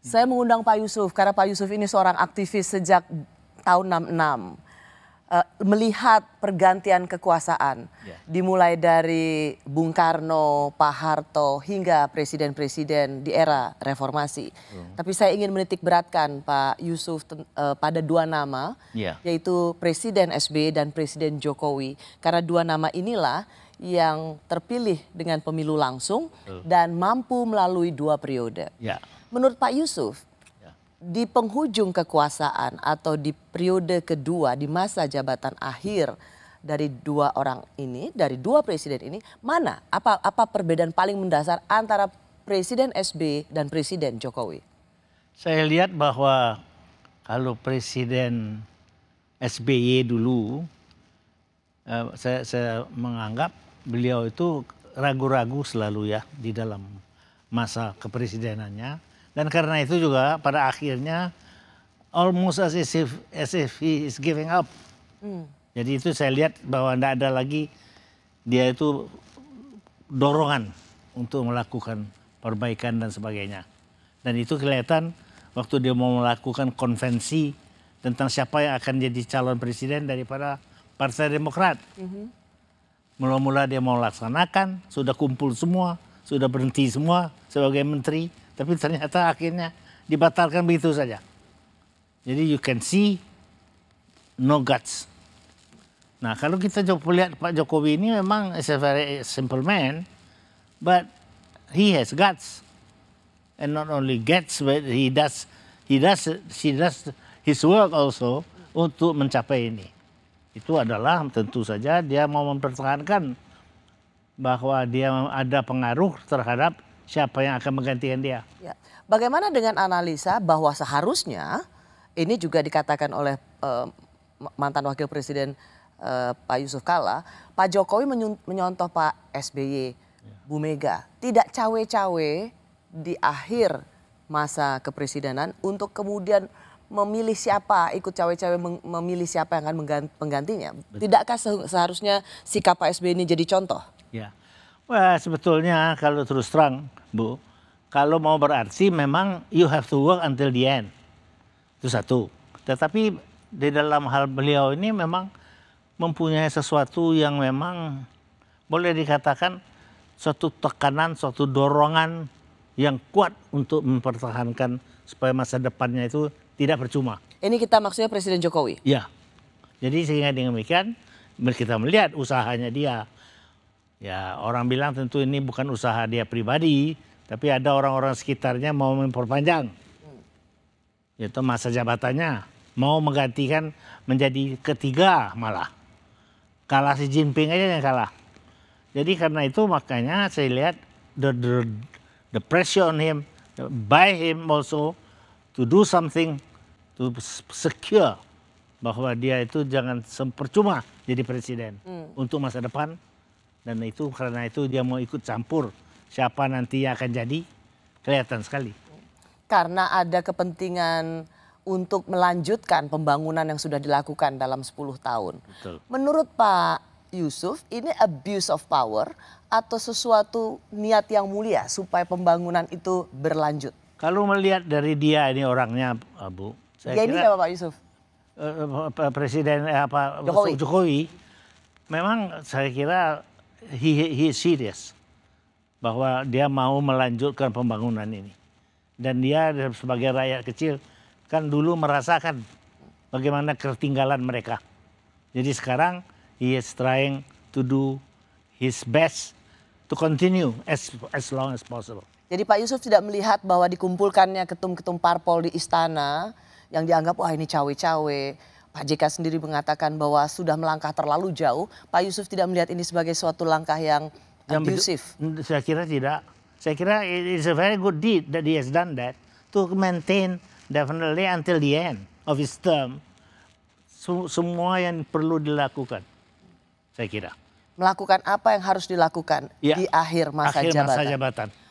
Saya mengundang Pak Yusuf karena Pak Yusuf ini seorang aktivis sejak tahun 66 Eh, melihat pergantian kekuasaan yeah. dimulai dari Bung Karno, Pak Harto hingga presiden-presiden di era reformasi. Mm. Tapi saya ingin menitik beratkan Pak Yusuf uh, pada dua nama yeah. yaitu Presiden SBY dan Presiden Jokowi karena dua nama inilah yang terpilih dengan pemilu langsung mm. dan mampu melalui dua periode. Yeah. Menurut Pak Yusuf, di penghujung kekuasaan atau di periode kedua di masa jabatan akhir dari dua orang ini, dari dua presiden ini, mana apa apa perbedaan paling mendasar antara presiden SBY dan presiden Jokowi? Saya lihat bahwa kalau presiden SBY dulu eh, saya saya menganggap beliau itu ragu-ragu selalu ya di dalam masa kepresidenannya dan karena itu juga pada akhirnya almost as if, as if he is giving up. Hmm. Jadi itu saya lihat bahwa tidak ada lagi dia itu dorongan untuk melakukan perbaikan dan sebagainya. Dan itu kelihatan waktu dia mau melakukan konvensi tentang siapa yang akan jadi calon presiden daripada Partai Demokrat. Mm-hmm. Mula-mula dia mau laksanakan, sudah kumpul semua, sudah berhenti semua sebagai menteri, tapi ternyata akhirnya dibatalkan begitu saja. Jadi you can see no guts. Nah kalau kita coba lihat Pak Jokowi ini memang is a very simple man, but he has guts, and not only guts, but he does he does she does his work also untuk mencapai ini. Itu adalah tentu saja dia mau mempertahankan bahwa dia ada pengaruh terhadap siapa yang akan menggantikan dia. Ya. Bagaimana dengan analisa bahwa seharusnya ini juga dikatakan oleh uh, mantan wakil presiden uh, Pak Yusuf Kala, Pak Jokowi menyontoh Pak SBY, ya. Bu Mega, tidak cawe-cawe di akhir masa kepresidenan untuk kemudian memilih siapa ikut cawe-cawe memilih siapa yang akan menggantinya. Tidakkah seharusnya sikap Pak SBY ini jadi contoh? Ya. Wah, sebetulnya kalau terus terang, Bu, kalau mau berarti memang you have to work until the end. Itu satu. Tetapi di dalam hal beliau ini memang mempunyai sesuatu yang memang boleh dikatakan suatu tekanan, suatu dorongan yang kuat untuk mempertahankan supaya masa depannya itu tidak percuma. Ini kita maksudnya Presiden Jokowi? Ya. Jadi sehingga dengan demikian kita melihat usahanya dia Ya orang bilang tentu ini bukan usaha dia pribadi, tapi ada orang-orang sekitarnya mau memperpanjang. itu masa jabatannya, mau menggantikan menjadi ketiga malah. Kalah si Jinping aja yang kalah. Jadi karena itu makanya saya lihat the, the, the pressure on him, by him also to do something to secure bahwa dia itu jangan percuma jadi presiden hmm. untuk masa depan dan itu karena itu dia mau ikut campur siapa nanti yang akan jadi kelihatan sekali. Karena ada kepentingan untuk melanjutkan pembangunan yang sudah dilakukan dalam 10 tahun. Betul. Menurut Pak Yusuf, ini abuse of power atau sesuatu niat yang mulia supaya pembangunan itu berlanjut? Kalau melihat dari dia ini orangnya, Bu. Saya ya ini kira, Pak Yusuf? Eh, eh, Presiden eh, apa Jokowi. Jokowi memang saya kira he, he serious bahwa dia mau melanjutkan pembangunan ini. Dan dia sebagai rakyat kecil kan dulu merasakan bagaimana ketinggalan mereka. Jadi sekarang he is trying to do his best to continue as as long as possible. Jadi Pak Yusuf tidak melihat bahwa dikumpulkannya ketum-ketum parpol di istana yang dianggap wah ini cawe-cawe Pak JK sendiri mengatakan bahwa sudah melangkah terlalu jauh. Pak Yusuf tidak melihat ini sebagai suatu langkah yang abusif. Hmm, saya kira tidak. Saya kira it's a very good deed that he has done that to maintain definitely until the end of his term semua yang perlu dilakukan. Saya kira. Melakukan apa yang harus dilakukan ya, di akhir masa akhir jabatan. Masa jabatan.